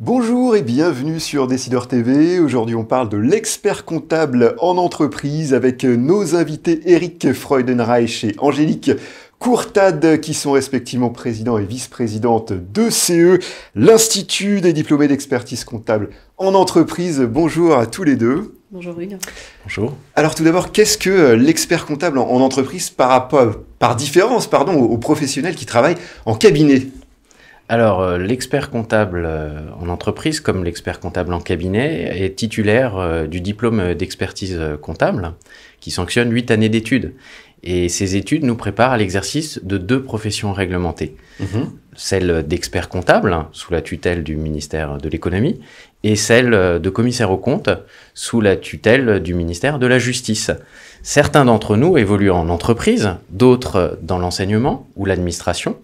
Bonjour et bienvenue sur Décideur TV. Aujourd'hui, on parle de l'expert comptable en entreprise avec nos invités Eric Freudenreich et Angélique Courtade, qui sont respectivement président et vice-présidente de CE, l'Institut des diplômés d'expertise comptable en entreprise. Bonjour à tous les deux. Bonjour Bonjour. Alors tout d'abord, qu'est-ce que l'expert comptable en entreprise par rapport, par différence, pardon, aux professionnels qui travaillent en cabinet alors, euh, l'expert comptable euh, en entreprise, comme l'expert comptable en cabinet, est titulaire euh, du diplôme d'expertise comptable qui sanctionne huit années d'études. Et ces études nous préparent à l'exercice de deux professions réglementées. Mhm. Celle d'expert comptable, sous la tutelle du ministère de l'économie, et celle de commissaire aux comptes, sous la tutelle du ministère de la justice. Certains d'entre nous évoluent en entreprise, d'autres dans l'enseignement ou l'administration.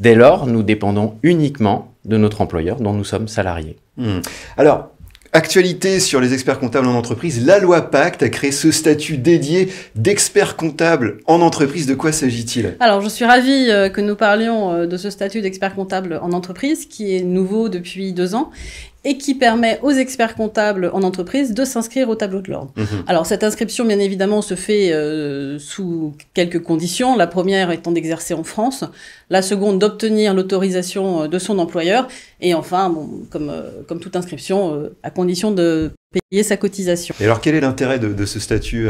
Dès lors, nous dépendons uniquement de notre employeur dont nous sommes salariés. Hmm. Alors, Actualité sur les experts comptables en entreprise, la loi Pacte a créé ce statut dédié d'expert comptable en entreprise. De quoi s'agit-il Alors, je suis ravie euh, que nous parlions euh, de ce statut d'expert comptable en entreprise qui est nouveau depuis deux ans et qui permet aux experts comptables en entreprise de s'inscrire au tableau de l'ordre. Mhm. Alors cette inscription, bien évidemment, se fait euh, sous quelques conditions. La première étant d'exercer en France, la seconde d'obtenir l'autorisation euh, de son employeur, et enfin, comme, euh, comme toute inscription, à condition de payer sa cotisation. Et alors quel est l'intérêt de, de, ce statut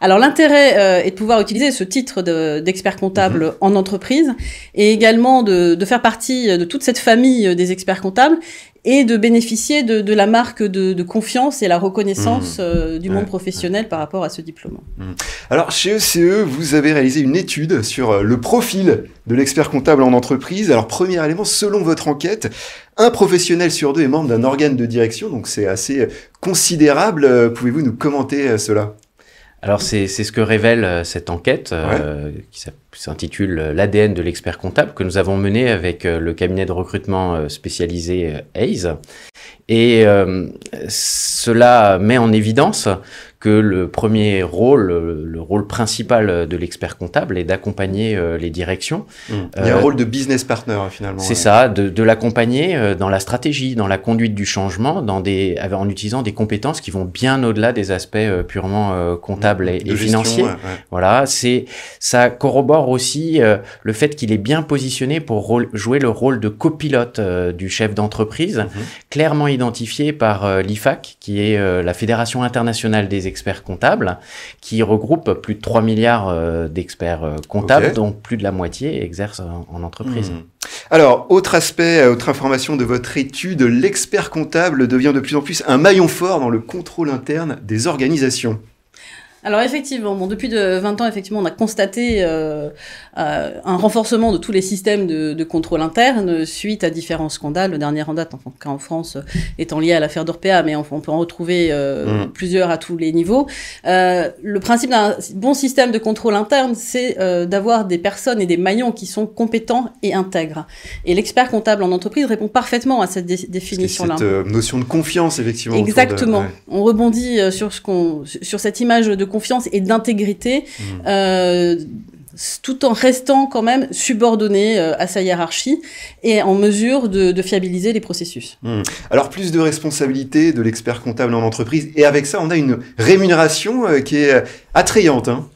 alors l'intérêt euh, est de pouvoir utiliser ce titre d'expert comptable mhm. en entreprise et également de, faire partie euh, de toute cette famille euh, des experts comptables et de bénéficier de, la marque de, confiance et la reconnaissance mhm. du monde professionnel par rapport à ce diplôme. Mhm. Alors chez ECE, e, vous avez réalisé une étude sur le profil de l'expert comptable en entreprise. Alors premier élément, selon votre enquête, un professionnel sur deux est membre d'un organe de direction, donc c'est assez considérable. Pouvez-vous nous commenter cela alors c'est ce que révèle euh, cette enquête euh, qui s'intitule euh, L'ADN de l'expert comptable que nous avons menée avec le cabinet de recrutement spécialisé AISE. Et cela met en évidence que le premier rôle, le rôle principal de l'expert comptable est d'accompagner euh, les directions. Mmh. Euh, Il y a un rôle de business partner hein, finalement. C'est hein. ça, de, l'accompagner euh, dans la stratégie, dans la conduite du changement, dans des, en utilisant des compétences qui vont bien au-delà des aspects purement comptables mmh. et, financiers. Voilà, c'est ça corrobore aussi le fait qu'il est bien positionné pour jouer le rôle de copilote du chef d'entreprise, mmh. clairement identifié par l'IFAC, qui est la Fédération internationale des experts comptables, qui regroupe plus de 3 milliards euh, d'experts euh, comptables, dont plus de la moitié exercent en, entreprise. Hmm. Alors, autre aspect, euh, autre information de votre étude, l'expert comptable devient de plus en plus un maillon fort dans le contrôle interne des organisations. Alors effectivement, depuis de 20 ans, effectivement, on a constaté euh, euh, un renforcement de tous les systèmes de, contrôle interne suite à différents scandales. Le dernier en date, en, cas en France, euh, étant lié à l'affaire d'Orpea, mais on, peut en retrouver mmh. plusieurs à tous les niveaux. le principe d'un bon système de contrôle interne, c'est d'avoir des personnes et des maillons qui sont compétents et intègres. Et l'expert comptable en entreprise répond parfaitement à cette définition-là. Cette notion de confiance, effectivement. Exactement. On rebondit sur, ce sur cette image de et mm. d'intégrité. Mm. Euh, tout en restant quand même subordonné euh, à sa hiérarchie et en mesure de, fiabiliser les processus. Mm. Alors plus de responsabilité de l'expert comptable en entreprise et avec ça on a une rémunération euh, qui est attrayante. Hein.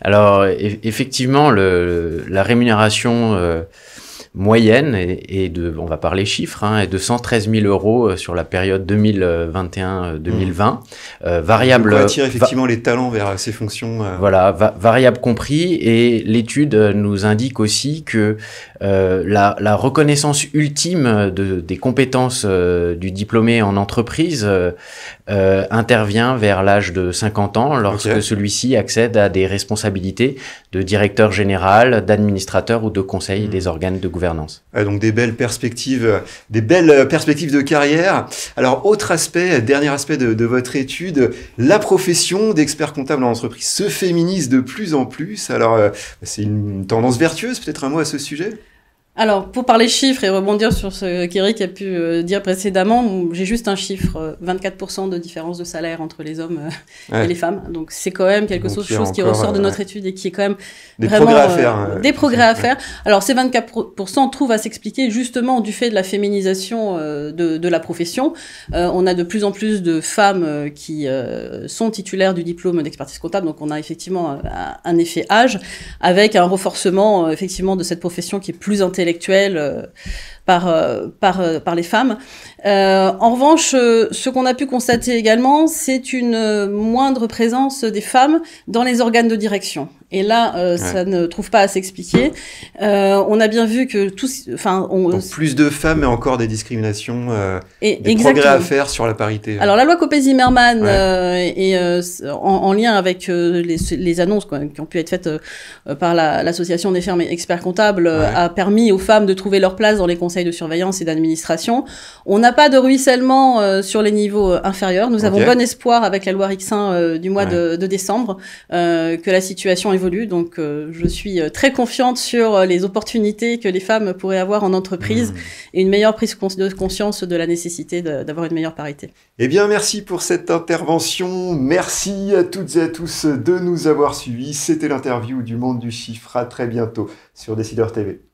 Alors effectivement le, la rémunération moyenne, et, de, on va parler chiffres, hein, est de 113 000 euros euh, sur la période 2021-2020. Mmh. Euh, variable. pour attire effectivement les talents vers ces fonctions. Euh. Voilà, variable compris. Et l'étude nous indique aussi que la, la, reconnaissance ultime de, des compétences du diplômé en entreprise euh, intervient vers l'âge de 50 ans lorsque celui-ci accède à des responsabilités de directeur général, d'administrateur ou de conseil hmm. des organes de gouvernance. Euh, donc des belles perspectives, euh, des belles perspectives de carrière. Alors autre aspect, dernier aspect de, votre étude, la profession d'expert comptable en entreprise se féminise de plus en plus. Alors c'est une tendance vertueuse, peut-être un mot à ce sujet alors, pour parler chiffres et rebondir sur ce qu'Eric a pu euh, dire précédemment, j'ai juste un chiffre, 24% euh, de différence de salaire entre les hommes euh, et les femmes. Donc, c'est quand même quelque chose, qui ressort de notre étude et qui est quand même des progrès à faire, des progrès à faire. Alors, ces 24% trouvent à s'expliquer justement du fait de la féminisation de, la profession. on a de plus en plus de femmes qui sont titulaires du diplôme d'expertise comptable, donc on a effectivement un, effet âge, avec un renforcement effectivement de cette profession qui est plus intelligente intellectuelle euh, par, euh, par, euh, par les femmes. Euh, en revanche, euh, ce qu'on a pu constater également, c'est une euh, moindre présence des femmes dans les organes de direction. Et là, ça ne trouve pas à s'expliquer. on a bien vu que tous, enfin, plus de femmes et encore des discriminations, et, des progrès à faire sur la parité. Alors la loi copé zimmerman en, lien avec les, annonces qui ont pu être faites par l'association des fermes experts comptables a permis aux femmes de trouver leur place dans les conseils de surveillance et d'administration. On a pas de ruissellement euh, sur les niveaux euh, inférieurs. Nous avons bon espoir avec la loi X1 euh, du mois de, décembre que la situation évolue. Donc, je suis très confiante sur les opportunités que les femmes pourraient avoir en entreprise hmm. et une meilleure prise de conscience de la nécessité d'avoir une meilleure parité. Eh bien, merci pour cette intervention. Merci à toutes et à tous de nous avoir suivis. C'était l'interview du monde du chiffre. À très bientôt sur Décideur TV.